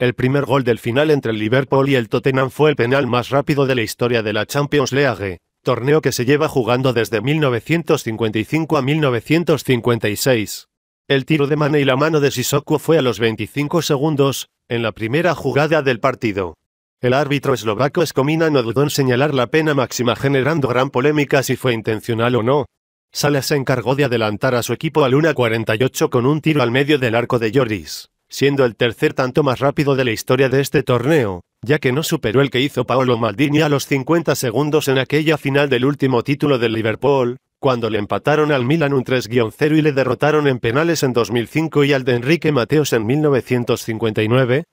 El primer gol del final entre el Liverpool y el Tottenham fue el penal más rápido de la historia de la Champions League, torneo que se lleva jugando desde 1955 a 1956. El tiro de Mane y la mano de Sissoko fue a los 25 segundos, en la primera jugada del partido. El árbitro eslovaco Escomina no dudó en señalar la pena máxima generando gran polémica si fue intencional o no. Salah se encargó de adelantar a su equipo al 1-48 con un tiro al medio del arco de Lloris siendo el tercer tanto más rápido de la historia de este torneo, ya que no superó el que hizo Paolo Maldini a los 50 segundos en aquella final del último título del Liverpool, cuando le empataron al Milan un 3-0 y le derrotaron en penales en 2005 y al de Enrique Mateos en 1959,